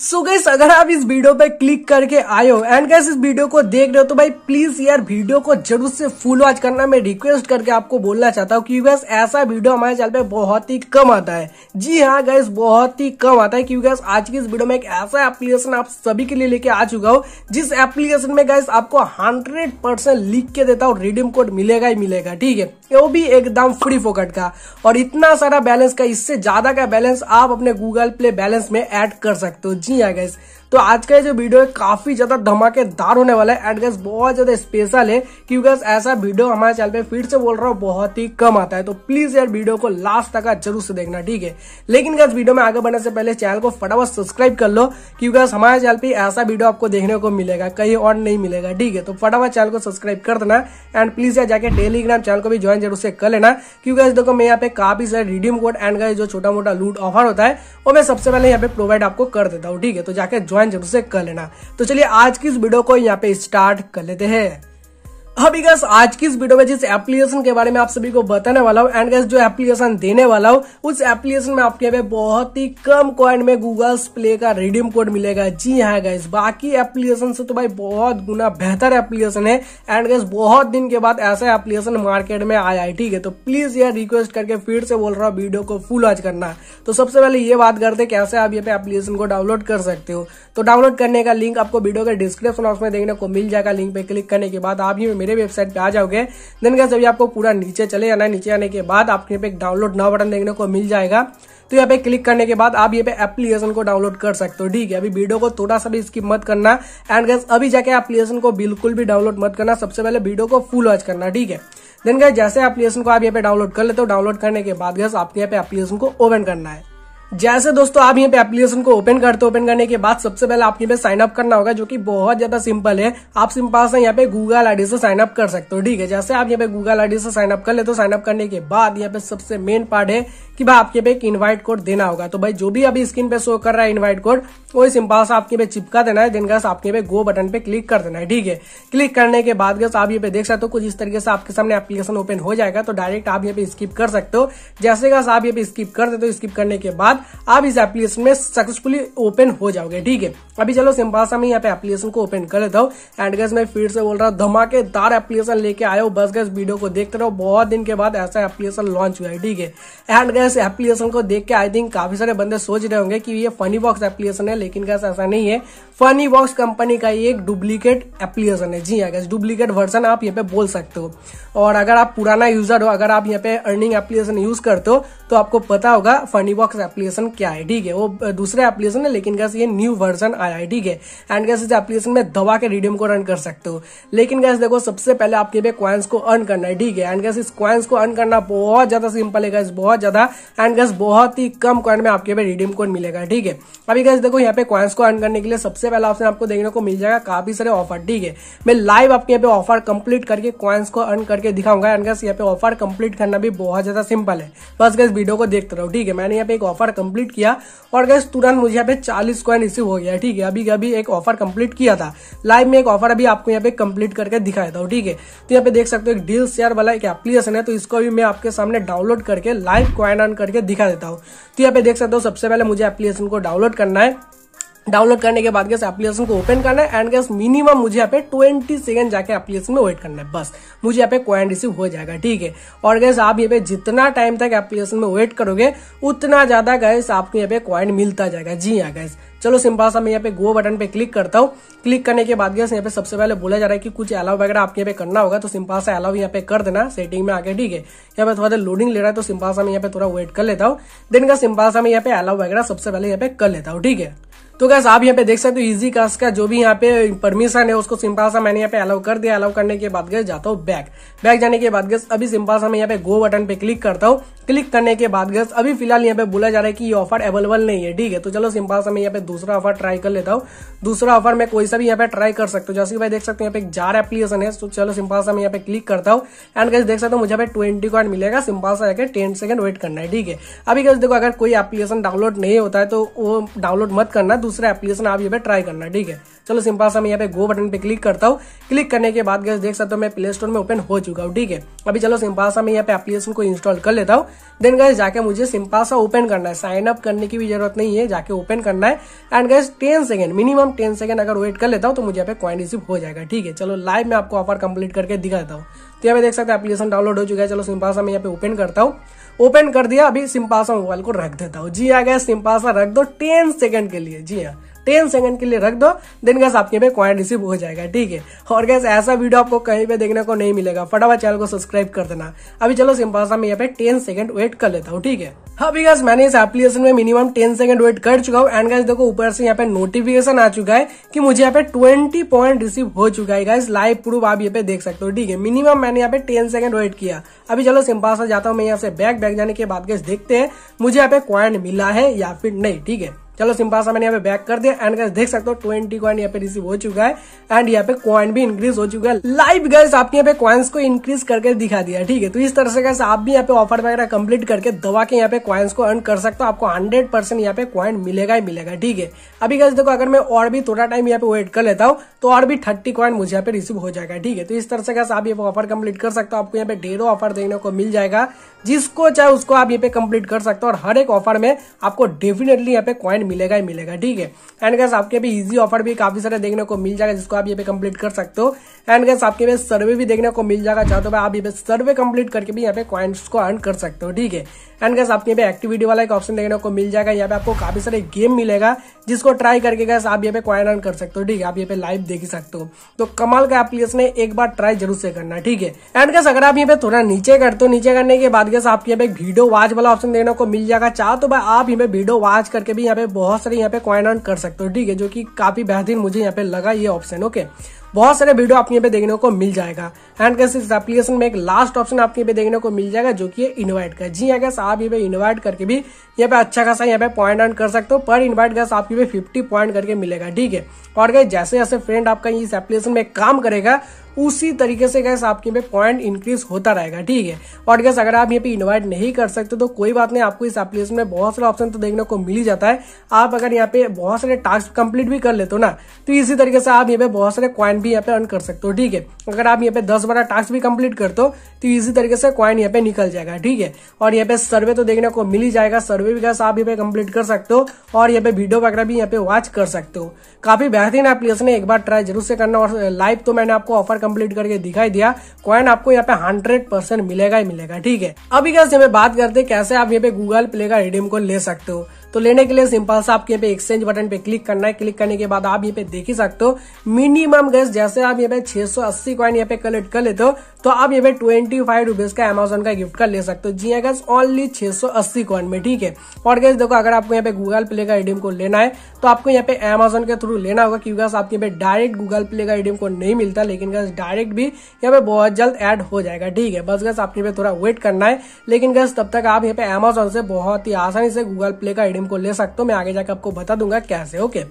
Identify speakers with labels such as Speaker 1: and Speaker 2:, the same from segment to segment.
Speaker 1: सो so gas अगर आप इस वीडियो पे क्लिक करके आए हो एंड गैस इस वीडियो को देख रहे हो तो भाई प्लीज यार वीडियो को जरूर से फुल वॉच करना मैं रिक्वेस्ट करके आपको बोलना चाहता हूँ क्योंकि गैस ऐसा वीडियो हमारे चैनल पे बहुत ही कम आता है जी हाँ गैस बहुत ही कम आता है क्योंकि गैस आज की इस वीडियो में एक ऐसा एप्लीकेशन आप सभी के लिए लेके आ चुका हो जिस एप्लीकेशन में गैस आपको हंड्रेड लिख के देता हूँ रिडीम कोड मिलेगा ही मिलेगा ठीक है वो भी एकदम फ्री फोकट का और इतना सारा बैलेंस का इससे ज्यादा का बैलेंस आप अपने गूगल प्ले बैलेंस में ऐड कर सकते हो जी हाँ गैस तो आज का ये जो वीडियो है काफी ज्यादा धमाकेदार होने वाला है एंड गैस बहुत ज्यादा स्पेशल है क्योंकि ऐसा वीडियो हमारे चैनल पे फिर से बोल रहा हूँ बहुत ही कम आता है तो प्लीज यार वीडियो को लास्ट तक जरूर से देखना ठीक है लेकिन गैस वीडियो में आगे बढ़ने से पहले चैनल को फटाफट सब्सक्राइब कर लो क्योंकि हमारे चैनल पर ऐसा वीडियो आपको देखने को मिलेगा कहीं और नहीं मिलेगा ठीक है तो फटाफट चैनल को सब्सक्राइब कर देना एंड प्लीज यार जाके टेलीग्राम चैनल को भी ज्वाइन जरूर से कर लेना क्योंकि देखो मैं यहाँ पे काफी सारे रिडीम कोड एंड गए जो छोटा मोटा लूट ऑफर होता है वो मैं सबसे पहले यहाँ पे प्रोवाइड आपको कर देता हूँ ठीक है तो जाके ज्वाइन कमेंट जरूर से कर लेना तो चलिए आज की इस वीडियो को यहाँ पे स्टार्ट कर लेते हैं अभी हाँ, गैस आज की इस वीडियो में जिस एप्लीकेशन के बारे में आप सभी को बताने वाला हूँ एंड गैस जो एप्लीकेशन देने वाला हूँ उस एप्लीकेशन में आपके पे बहुत ही कम कॉइन में गूगल प्ले का रिडीम कोड मिलेगा जी हाँ गैस बाकी एप्लीकेशन से तो भाई बहुत गुना बेहतर एप्लीकेशन है एंड गैस बहुत दिन के बाद ऐसा एप्लीकेशन मार्केट में आया है ठीक है तो प्लीज यार रिक्वेस्ट करके फिर से बोल रहा हूँ वीडियो को फुल वॉच करना तो सबसे पहले ये बात करते कैसे आप ये एप्लीकेशन को डाउनलोड कर सकते हो तो डाउनलोड करने का लिंक आपको वीडियो के डिस्क्रिप्शन बॉक्स में देखने को मिल जाएगा लिंक पे क्लिक करने के बाद आप ही मेरे वेबसाइट पे आ जाओगे देन गैस अभी आपको पूरा नीचे चले जाना नीचे आने के बाद आपके यहाँ पे एक डाउनलोड नवा बटन देखने को मिल जाएगा तो यहाँ पे क्लिक करने के बाद आप ये पे एप्लीकेशन को डाउनलोड कर सकते हो ठीक है अभी वीडियो को थोड़ा सा भी स्किप मत करना एंड गैस अभी जाके एप्लीकेशन को बिल्कुल भी डाउनलोड मत करना सबसे पहले वीडियो को फुल वॉच करना ठीक है देन गैस जैसे एप्लीकेशन को आप यहाँ पे डाउनलोड कर लेते हो डाउनलोड करने के बाद गैस आपके यहाँ पे एप्लीकेशन को ओपन करना है जैसे दोस्तों आप यहाँ पे एप्लीकेशन को ओपन करते ओपन करने के बाद सबसे पहले आपके पे साइन अप करना होगा जो कि बहुत ज्यादा सिंपल है आप सिंपल से यहाँ पे गूगल आईडी से साइन अप कर सकते हो ठीक है जैसे आप यहाँ पे गूगल आईडी से साइन अप कर ले तो साइन अप करने के बाद यहाँ पे सबसे मेन पार्ट है कि भाई आपके पे एक इन्वाइट कोड देना होगा तो भाई जो भी अभी स्क्रीन पे शो कर रहा है इन्वाइट कोड वो सिंपल इम्पास आपके पे चिपका देना है देन आपके पे गो बटन पे क्लिक कर देना है ठीक है क्लिक करने के बाद गस आप ये पे देख सकते हो कुछ इस तरीके से आपके सामने एप्लीकेशन ओपन हो जाएगा तो डायरेक्ट आप ये पे स्किप कर सकते हो जैसे गस आप ये पे स्किप कर देते हो स्किप करने के बाद आप इस एप्लीकेशन में सक्सेसफुली ओपन हो जाओगे ठीक है अभी चलो सिंपल सिम्पास में यहाँ पे एप्लीकेशन को ओपन कर लेता हूँ एंड गस मैं फिर से बोल रहा हूँ धमाकेदार एप्लीकेशन लेके आयो बस गस वीडियो को देखते रहो बहुत दिन के बाद ऐसा एप्लीकेशन लॉन्च हुआ है ठीक है एंड गस इस एप्लीकेशन को देख के आई थिंक काफी सारे बंदे सोच रहे होंगे कि ये फनी बॉक्स एप्लीकेशन है लेकिन कैसे ऐसा नहीं है फनी बॉक्स कंपनी का ये एक डुप्लीकेट एप्लीकेशन है जी हाँ गैस डुप्लीकेट वर्जन आप यहाँ पे बोल सकते हो और अगर आप पुराना यूजर हो अगर आप यहाँ पे अर्निंग एप्लीकेशन यूज करते हो तो आपको पता होगा फनी बॉक्स एप्लीकेशन क्या है ठीक है वो दूसरा एप्लीकेशन है लेकिन कैसे ये न्यू वर्जन आया है ठीक है एंड कैसे इस एप्लीकेशन में दवा के रिडीम को रन कर सकते हो लेकिन कैसे देखो सबसे पहले आपके पे क्वाइंस को अर्न करना है ठीक है एंड कैसे इस क्वाइंस को अर्न करना बहुत ज्यादा सिंपल है बहुत ज्यादा एंड गैस बहुत ही कम कॉइन में आपके पे रिडीम कोड मिलेगा ठीक है अभी गैस देखो यहाँ पे कॉइन्स को अर्न करने के लिए सबसे पहला ऑप्शन आपको देखने को मिल जाएगा काफी सारे ऑफर ठीक है मैं लाइव आपके यहाँ पे ऑफर कंप्लीट करके कॉइन्स को अर्न करके दिखाऊंगा एंड गैस यहाँ पे ऑफर कंप्लीट करना भी बहुत ज्यादा सिंपल है बस गैस वीडियो को देखते रहो ठीक है मैंने यहाँ पे एक ऑफर कंप्लीट किया और गैस तुरंत मुझे यहाँ पे चालीस कॉइन रिसीव हो गया ठीक है अभी अभी एक ऑफर कंप्लीट किया था लाइव में एक ऑफर अभी आपको यहाँ पे कंप्लीट करके दिखाया था ठीक है तो यहाँ पे देख सकते हो एक डील शेयर वाला एक एप्लीकेशन है तो इसको भी मैं आपके सामने डाउनलोड करके लाइव क्वाइन रन करके दिखा देता हूँ तो यहाँ पे देख सकते हो सबसे पहले मुझे एप्लीकेशन को डाउनलोड करना है डाउनलोड करने के बाद गैस एप्लीकेशन को ओपन करना है एंड गैस मिनिमम मुझे यहाँ पे 20 सेकंड जाके एप्लीकेशन में वेट करना है बस मुझे यहाँ पे क्वाइन रिसीव हो जाएगा ठीक है और गैस आप यहाँ पे जितना टाइम तक एप्लीकेशन में वेट करोगे उतना ज्यादा गैस आपको यहाँ पे क्वाइन मिलता जाएगा जी हाँ गैस चलो सिंपल सा मैं यहाँ पे गो बटन पे क्लिक करता हूँ क्लिक करने के बाद यहाँ पे सबसे पहले बोला जा रहा है कि कुछ अलाव वगैरह आपके यहाँ पे करना होगा तो सिंपल सा अलाव यहाँ पे कर देना सेटिंग में आके ठीक है यहाँ पे थोड़ा देर लोडिंग ले रहा है तो सिंपल सा मैं यहाँ पे थोड़ा वेट कर लेता हूँ देन का सिंपल सा मैं यहाँ पे अलाव वगैरह सबसे पहले यहाँ पे कर लेता हूँ ठीक है तो गैस आप यहाँ पे देख सकते हो इजी कास्ट का जो भी यहाँ पे परमिशन है उसको सिंपल सा मैंने यहाँ पे अलाउ कर दिया अलाउ करने के बाद गए जाता हूँ बैक बैक जाने के बाद गैस अभी सिंपल सा मैं यहाँ पे गो बटन पे क्लिक करता हूँ क्लिक करने के बाद गैस अभी फिलहाल यहाँ पे बोला जा रहा है कि ये ऑफर अवेलेबल नहीं है ठीक है तो चलो सिंपल सा मैं यहाँ पे दूसरा ऑफर ट्राई कर लेता हूँ दूसरा ऑफर मैं कोई सा भी यहाँ पे ट्राई कर सकता हूँ जैसे कि भाई देख सकते हो यहाँ पे एक जार एप्लीकेशन है तो चलो सिंपल सा मैं यहाँ पे क्लिक करता हूँ एंड गैस देख सकते हो मुझे यहाँ पे ट्वेंटी कॉइन मिलेगा सिंपल सा जाकर टेन सेकंड वेट करना है ठीक है अभी गैस देखो अगर कोई एप्लीकेशन डाउनलोड नहीं होता है तो वो डाउनलोड मत करना दूसरा एप्लीकेशन आप यहाँ पे ट्राई करना ठीक है चलो सिंपल सा मैं यहाँ पे गो बटन पे क्लिक करता हूँ क्लिक करने के बाद गैस देख सकते हो मैं प्ले स्टोर में ओपन हो चुका हूँ ठीक है अभी चलो सिंपल सा मैं यहाँ पे एप्लीकेशन को इंस्टॉल कर लेता हूँ देन गैस जाके मुझे सिंपल सा ओपन करना है साइन अप करने की भी जरूरत नहीं है जाके ओपन करना है and guys ten second minimum ten second अगर वेट कर लेता हूँ तो मुझे यहाँ पे क्वाइन रिसीव हो जाएगा ठीक है चलो लाइव में आपको ऑफर कंप्लीट करके दिखाता हूँ तो यहाँ पे देख सकते हैं एप्लीकेशन डाउनलोड हो चुका है चलो सिंपासा में यहाँ पे ओपन करता हूँ ओपन कर दिया अभी सिंपासा मोबाइल को रख देता हूँ जी आ गया सिंपासा रख दो टेन सेकंड के लिए जी हाँ टेन सेकंड के लिए रख दो देन गैस आपके पे क्वाइन रिसीव हो जाएगा ठीक है और गैस ऐसा वीडियो आपको कहीं पे देखने को नहीं मिलेगा फटाफट चैनल को सब्सक्राइब कर देना अभी चलो सिंपल सा मैं यहाँ पे टेन सेकंड वेट कर लेता हूँ ठीक है हाँ अभी गैस मैंने इस एप्लीकेशन में मिनिमम टेन सेकंड वेट कर चुका हूँ एंड गैस देखो ऊपर से यहाँ पे नोटिफिकेशन आ चुका है कि मुझे यहाँ पे ट्वेंटी पॉइंट रिसीव हो चुका है गैस लाइव प्रूफ आप यहाँ पे देख सकते हो ठीक है मिनिमम मैंने यहाँ पे टेन सेकंड वेट किया अभी चलो सिंपल सा जाता हूँ मैं यहाँ से बैग बैग जाने के बाद गैस देखते हैं मुझे यहाँ पे क्वाइंट मिला है या फिर नहीं ठीक है चलो सिंपल सा मैंने यहाँ पे बैक कर दिया एंड देख सकते हो ट्वेंटी कॉइन यहाँ पे रिसीव हो चुका है एंड यहाँ पे कॉइन भी इंक्रीज हो चुका है लाइव गर्ल्स आपके यहाँ पे क्वाइंस को इंक्रीज करके दिखा दिया ठीक है तो इस तरह से गैस आप भी यहाँ पे ऑफर वगैरह कंप्लीट करके दवा के यहाँ पे क्वाइंस को अर्न कर सकते हो आपको हंड्रेड परसेंट पे क्वाइन मिलेगा ही मिलेगा ठीक है अभी गैस देखो अगर मैं और भी थोड़ा टाइम यहाँ पे वेट कर लेता हूँ तो और भी थर्टी कॉइन मुझे यहाँ पे रिसीव हो जाएगा ठीक है तो इस तरह से गैस आप ये ऑफर कम्प्लीट कर सकते हो आपको यहाँ पे ढेरों ऑफर देखने को मिल जाएगा जिसको चाहे उसको आप यहाँ पे कम्प्लीट कर सकते हो और हर एक ऑफर में आपको डेफिनेटली यहाँ पे क्वाइन मिलेगा ही मिलेगा ठीक है एंड गैस आपके भी इजी ऑफर भी काफी सारे देखने को मिल जाएगा जिसको आप ये पे कंप्लीट कर सकते हो एंड गैस आपके पे सर्वे भी देखने को मिल जाएगा चाहते हो आप ये पे सर्वे कंप्लीट करके भी यहाँ पे कॉइन्स को अर्न कर सकते हो ठीक है एंड गैस आपके पे एक्टिविटी वाला एक ऑप्शन देखने को मिल जाएगा यहाँ पे आपको काफी सारे गेम मिलेगा जिसको ट्राई करके गैस आप ये पे कॉइन अर्न कर सकते हो ठीक है आप ये पे लाइव देख सकते हो तो कमाल का एप्लीकेशन है एक बार ट्राई जरूर से करना ठीक है एंड गैस अगर आप ये पे थोड़ा नीचे करते हो नीचे करने के बाद गैस आपके यहाँ पे वीडियो वॉच वाला ऑप्शन देखने को मिल जाएगा चाहो तो भाई आप यहाँ पे वीडियो वॉच करके भी यहाँ पे बहुत सारे यहाँ पे क्वाइन अर्न कर सकते हो ठीक है जो कि काफी बेहतरीन मुझे यहाँ पे लगा ये ऑप्शन ओके बहुत सारे वीडियो आपके यहाँ पे देखने को मिल जाएगा एंड कैसे इस एप्लीकेशन में एक लास्ट ऑप्शन आपके यहाँ पे देखने को मिल जाएगा जो कि है इनवाइट का जी अगर हाँ, आप ये पे इनवाइट करके भी यहाँ पे अच्छा खासा यहाँ पे पॉइंट अर्न कर सकते हो पर इनवाइट गैस आपके पे 50 पॉइंट करके मिलेगा ठीक है और गए जैसे जैसे फ्रेंड आपका इस एप्लीकेशन में काम करेगा उसी तरीके से गैस आपके पे पॉइंट इंक्रीज होता रहेगा ठीक है और गैस अगर आप यहाँ पे इन्वाइट नहीं कर सकते तो कोई बात नहीं आपको इस एप्लीकेशन में बहुत सारे ऑप्शन तो देखने को मिल ही जाता है आप अगर यहाँ पे बहुत सारे टास्क कंप्लीट भी कर लेते हो ना तो इसी तरीके से आप यहाँ पे बहुत सारे क्वाइन भी यहाँ पे अर्न कर सकते हो ठीक है अगर आप यहाँ पे दस बारह टास्क भी कम्प्लीट करते हो तो इसी तरीके से क्वाइन यहाँ पे निकल जाएगा ठीक है और यहाँ पे सर्वे तो देखने को मिल ही जाएगा सर्वे भी गैस आप यहाँ पे कम्प्लीट कर सकते हो और यहाँ पे वीडियो वगैरह भी यहाँ पे वॉच कर सकते हो काफी बेहतरीन एप्लीकेशन है एक बार ट्राई जरूर से करना और लाइव तो मैंने आपको ऑफर कंप्लीट करके दिखाई दिया क्वन आपको यहाँ पे हंड्रेड परसेंट मिलेगा ही मिलेगा ठीक है अभी कैसे बात करते कैसे आप यहाँ पे गूगल प्ले का रिडीम को ले सकते हो तो लेने के लिए सिंपल सा आपके यहाँ पे एक्सचेंज बटन पे क्लिक करना है क्लिक करने के बाद आप यहाँ पे देख ही सकते हो मिनिमम गैस जैसे आप यहाँ पे 680 कॉइन यहाँ पे कलेक्ट कर लेते हो तो आप यहाँ पे ट्वेंटी फाइव रुपीज का अमेजोन का गिफ्ट कर ले सकते हो जी हाँ गैस ओनली अस्सी क्वाइन में ठीक है और गैस देखो अगर आपको यहाँ पे गूगल प्ले का एडीएम को लेना है तो आपको यहाँ पे अमेजोन के थ्रू लेना होगा क्योंकि आपके यहाँ पे डायरेक्ट गूगल प्ले का एडीएम को नहीं मिलता लेकिन गैस डायरेक्ट भी यहाँ पे बहुत जल्द एड हो जाएगा ठीक है बस गैस आपके पे थोड़ा वेट करना है लेकिन गैस तब तक आप यहाँ पे अमेजोन से बहुत ही आसानी से गूगल प्ले का गेम को ले सकते हो मैं आगे जाकर आपको बता दूंगा कैसे ओके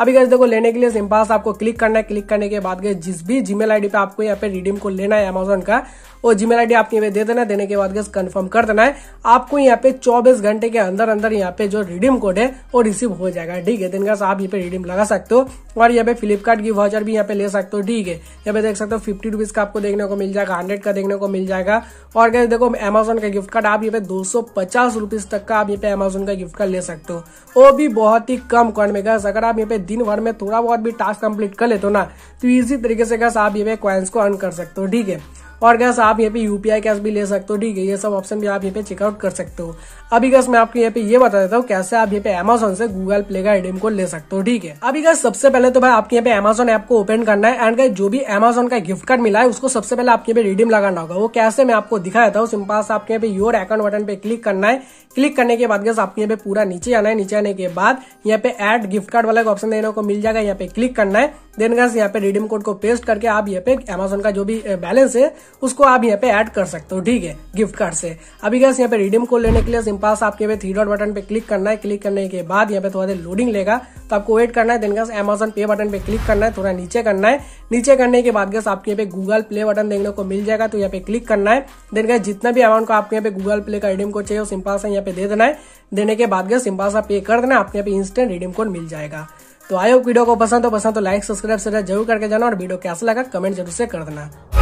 Speaker 1: अभी गैस देखो लेने के लिए सिंपास आपको क्लिक करना है क्लिक करने के बाद गए जिस भी जीमेल आईडी पे आपको यहाँ पे रिडीम को लेना है अमेजोन का वो जीमेल आईडी आपको यहाँ दे देना है देने के बाद गैस कंफर्म कर देना है आपको यहाँ पे 24 घंटे के अंदर अंदर यहाँ पे जो रिडीम कोड है वो रिसीव हो जाएगा ठीक है दिन गैस आप यहाँ पे रिडीम लगा सकते हो और यहाँ पे फ्लिपकार्ट की वाउचर भी यहाँ पे ले सकते हो ठीक है यहाँ पे देख सकते हो फिफ्टी रुपीज का आपको देखने को मिल जाएगा हंड्रेड का देखने को मिल जाएगा और गैस देखो अमेजोन का गिफ्ट कार्ड आप यहाँ पे दो सौ पचास तक का आप यहाँ पे अमेजोन का गिफ्ट कार्ड ले सकते हो वो भी बहुत ही कम कॉन्ट में गैस अगर आप यहाँ पे दिन भर में थोड़ा बहुत भी टास्क कंप्लीट कर लेते हो ना तो इजी तरीके से गैस आप ये क्वेंस को अर्न कर सकते हो ठीक है और गैस आप यहाँ पे यूपीआई कैश भी ले सकते हो ठीक है ये सब ऑप्शन भी आप यहाँ पे चेकआउट कर सकते हो अभी गैस मैं आपको यहाँ पे ये बता देता हूँ कैसे आप यहाँ पे अमेजोन से गूगल प्ले का एडीएम को ले सकते हो ठीक है अभी गैस सबसे पहले तो भाई आपके यहाँ पे अमेजोन ऐप को ओपन करना है एंड जो भी अमेजोन का गिफ्ट कार्ड मिला है उसको सबसे पहले आपके यहाँ पे रिडीम लगाना होगा वो कैसे मैं आपको दिखा देता हूँ सिंपल से आपके यहाँ पे योर अकाउंट बटन पे क्लिक करना है क्लिक करने के बाद गैस आपके यहाँ पे पूरा नीचे आना है नीचे आने के बाद यहाँ पे एड गिफ्ट कार्ड वाला ऑप्शन देने को मिल जाएगा यहाँ पे क्लिक करना है देन गैस यहाँ पे रिडीम कोड को पेस्ट करके आप यहाँ पे अमेजोन का जो भी बैलेंस है उसको आप यहाँ पे ऐड कर सकते हो ठीक है गिफ्ट कार्ड से अभी गैस यहाँ पे रिडीम कोड लेने के लिए सिंपल आपके पे थ्री डॉट बटन पे क्लिक करना है क्लिक करने के बाद यहाँ पे थोड़ा देर लोडिंग लेगा तो आपको वेट करना है then guys Amazon Pay button पे क्लिक करना है थोड़ा नीचे करना है नीचे करने के बाद गैस आपके पे गूगल प्ले बटन देखने को मिल जाएगा तो यहाँ पे क्लिक करना है देन गैस जितना भी अमाउंट को आपके यहाँ पे गूगल प्ले का रिडीम कोड चाहिए सिंपास यहाँ पे दे देना है देने के बाद गैस सिंपल सा पे कर देना आपके यहाँ पे इंस्टेंट रिडीम कोड मिल जाएगा तो आयो वीडियो को पसंद हो पसंद तो लाइक सब्सक्राइब जरूर करके जाना और वीडियो कैसा लगा कमेंट जरूर से कर देना